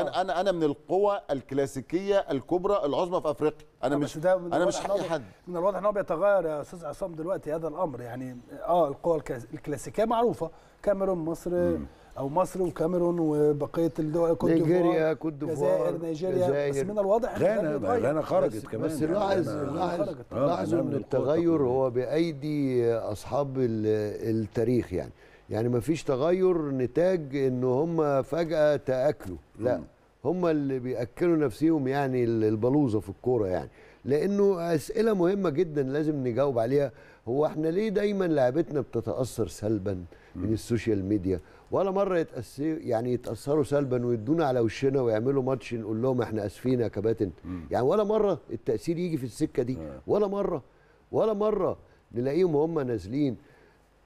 انا آه. انا انا من القوى الكلاسيكيه الكبرى العظمى في افريقيا انا آه، مش انا مش حقي حد من الواضح ان هو بيتغير يا استاذ عصام دلوقتي هذا الامر يعني اه القوى الكلاسيكيه معروفه كاميرون مصر مم. او مصر وكاميرون وبقيه الدول كوت ديفوار نيجيريا كوت ديفوار الجزائر نيجيريا بس من الواضح ان غانا غانا خرجت كمان بس يعني لاحظ لاحظ آه، لاحظوا ان التغير هو بايدي اصحاب التاريخ يعني يعني ما فيش تغير نتاج ان هم فجاه تاكلوا لا هم اللي بياكلوا نفسهم يعني البلوزه في الكوره يعني لانه اسئله مهمه جدا لازم نجاوب عليها هو احنا ليه دايما لعبتنا بتتاثر سلبا من السوشيال ميديا ولا مره يتاثروا يعني يتاثروا سلبا ويدونا على وشنا ويعملوا ماتش نقول لهم احنا اسفين يا كباتن يعني ولا مره التاثير يجي في السكه دي آه. ولا مره ولا مره نلاقيهم هم نازلين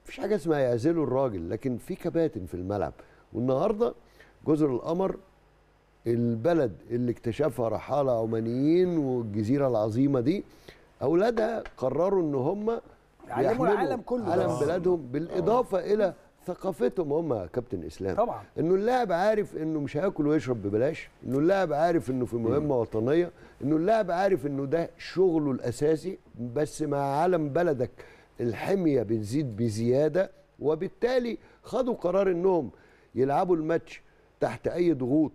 مفيش حاجه اسمها يعزلوا الراجل لكن في كباتن في الملعب والنهارده جزر القمر البلد اللي اكتشفها رحاله عمانيين والجزيره العظيمه دي اولادها قرروا ان هم يعلموا العالم كله عالم آه. بلادهم بالاضافه أوه. الى ثقافتهم هم كابتن اسلام طبعا انه اللاعب عارف انه مش هياكل ويشرب ببلاش انه اللاعب عارف انه في مهمه وطنيه انه اللاعب عارف انه ده شغله الاساسي بس مع عالم بلدك الحميه بتزيد بزياده وبالتالي خدوا قرار انهم يلعبوا الماتش تحت اي ضغوط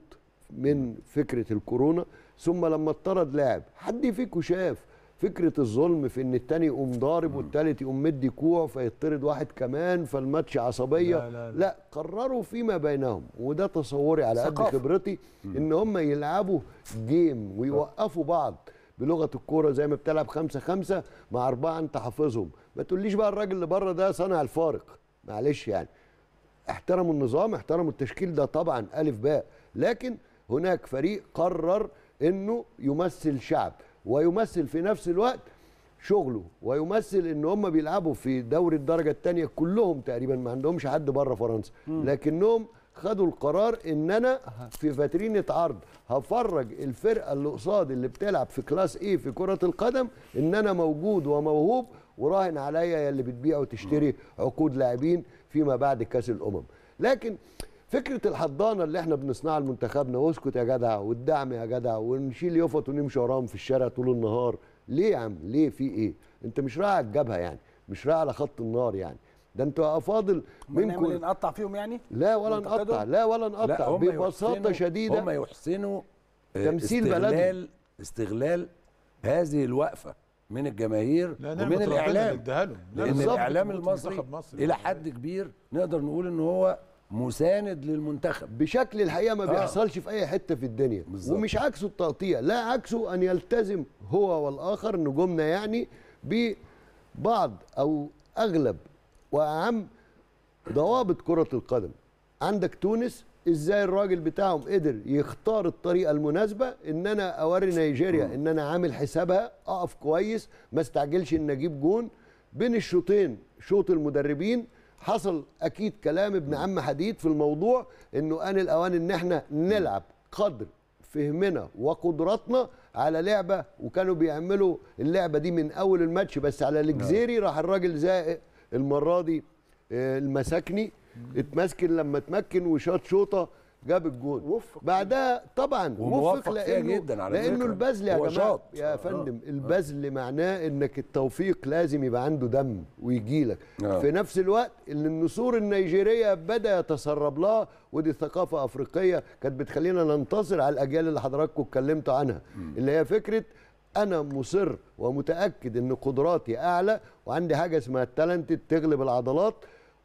من فكره الكورونا ثم لما اطرد لاعب حد فيكم شاف فكره الظلم في ان التاني يقوم ضارب والتالت يقوم مدي كوع فيطرد واحد كمان فالماتش عصبيه لا, لا, لا. لا قرروا فيما بينهم وده تصوري على قد خبرتي ان هم يلعبوا جيم ويوقفوا بعض بلغه الكوره زي ما بتلعب خمسة خمسة مع اربعه انت حافظهم ما تقوليش بقى الراجل اللي بره ده صانع الفارق معلش يعني احترموا النظام احترموا التشكيل ده طبعا الف باء لكن هناك فريق قرر انه يمثل شعب ويمثل في نفس الوقت شغله ويمثل ان هم بيلعبوا في دوري الدرجه الثانيه كلهم تقريبا ما عندهمش حد بره فرنسا لكنهم خدوا القرار ان انا في فاترينه عرض هفرج الفرقه اللي قصادي اللي بتلعب في كلاس ايه في كره القدم ان انا موجود وموهوب وراهن عليا يا اللي بتبيع وتشتري عقود لاعبين فيما بعد كاس الامم لكن فكره الحضانه اللي احنا بنصنعها لمنتخبنا واسكت يا جدع والدعم يا جدع ونشيل يفط ونمشي وراهم في الشارع طول النهار ليه يا عم ليه في ايه انت مش رايح على الجبهه يعني مش رايح على خط النار يعني ده انتوا افاضل منكم من إيه؟ نقطع فيهم يعني لا ولا نقطع لا ولا نقطع ببساطه شديده هم يحسنوا آه، تمثيل استغلال بلدهم استغلال هذه الوقفه من الجماهير ومن الاعلام لان الاعلام المصري مصر. الى حد كبير نقدر نقول ان هو مساند للمنتخب بشكل الحقيقه ما آه. بيحصلش في اي حته في الدنيا بالزبط. ومش عكسه التقطيع لا عكسه ان يلتزم هو والاخر نجومنا يعني ببعض او اغلب واهم ضوابط كره القدم عندك تونس ازاي الراجل بتاعهم قدر يختار الطريقه المناسبه ان انا اوري نيجيريا ان انا عامل حسابها اقف كويس ما استعجلش ان اجيب جون بين الشوطين شوط المدربين حصل اكيد كلام ابن عم حديد في الموضوع انه ان الاوان ان احنا نلعب قدر فهمنا وقدراتنا على لعبه وكانوا بيعملوا اللعبه دي من اول الماتش بس على نعم. الجزيري راح الراجل زائق المره دي آه، المساكني اتمسكن لما اتمكن وشاط شوطه جاب الجون وفق بعدها طبعا وفق لانه جدا على لانه البذل يا جماعه يا آه. فندم آه. البذل معناه انك التوفيق لازم يبقى عنده دم ويجي لك آه. في نفس الوقت اللي النسور النيجيريه بدا يتسرب لها ودي ثقافه افريقيه كانت بتخلينا ننتصر على الاجيال اللي حضراتكم اتكلمتوا عنها م. اللي هي فكره انا مصر ومتاكد ان قدراتي اعلى وعندي حاجه اسمها التالنت تغلب العضلات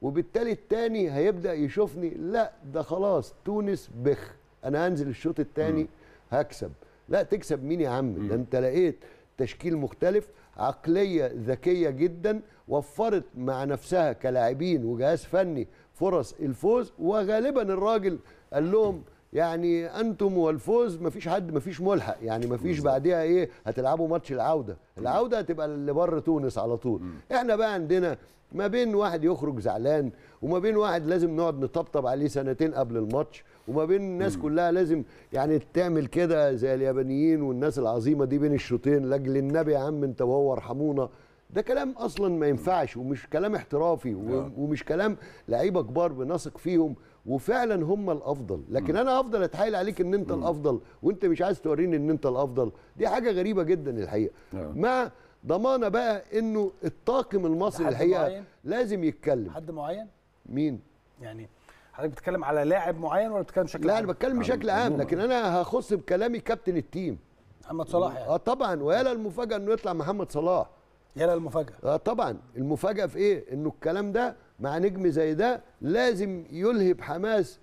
وبالتالي التاني هيبدا يشوفني لا ده خلاص تونس بخ انا هنزل الشوط التاني هكسب لا تكسب مين يا عم ده انت لقيت تشكيل مختلف عقليه ذكيه جدا وفرت مع نفسها كلاعبين وجهاز فني فرص الفوز وغالبا الراجل قال لهم يعني انتم والفوز مفيش حد مفيش ملحق يعني مفيش بعديها ايه هتلعبوا ماتش العوده العوده هتبقى اللي بره تونس على طول احنا بقى عندنا ما بين واحد يخرج زعلان وما بين واحد لازم نقعد نطبطب عليه سنتين قبل الماتش وما بين الناس مم. كلها لازم يعني تعمل كده زي اليابانيين والناس العظيمه دي بين الشوطين لاجل النبي يا عم انت وهو ارحمونا ده كلام اصلا ما ينفعش ومش كلام احترافي ومش كلام لعيبه كبار بنثق فيهم وفعلا هم الافضل لكن انا افضل اتحايل عليك ان انت الافضل وانت مش عايز توريني ان انت الافضل دي حاجه غريبه جدا الحقيقه آه. مع ضمانه بقى انه الطاقم المصري الحقيقه لازم يتكلم حد معين مين يعني حضرتك بتتكلم على لاعب معين ولا بتتكلم بشكل لا انا بتكلم بشكل عام لكن انا هخص بكلامي كابتن التيم محمد صلاح يعني اه طبعا ويا للمفاجاه انه يطلع محمد صلاح يا للمفاجاه اه طبعا المفاجاه في ايه انه الكلام ده مع نجم زي ده لازم يلهب حماس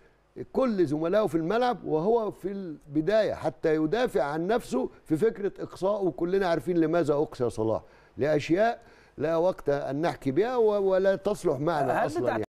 كل زملائه في الملعب وهو في البدايه حتى يدافع عن نفسه في فكره اقصاء وكلنا عارفين لماذا اقصى صلاح لاشياء لا وقت ان نحكي بها ولا تصلح معنا اصلا يعني.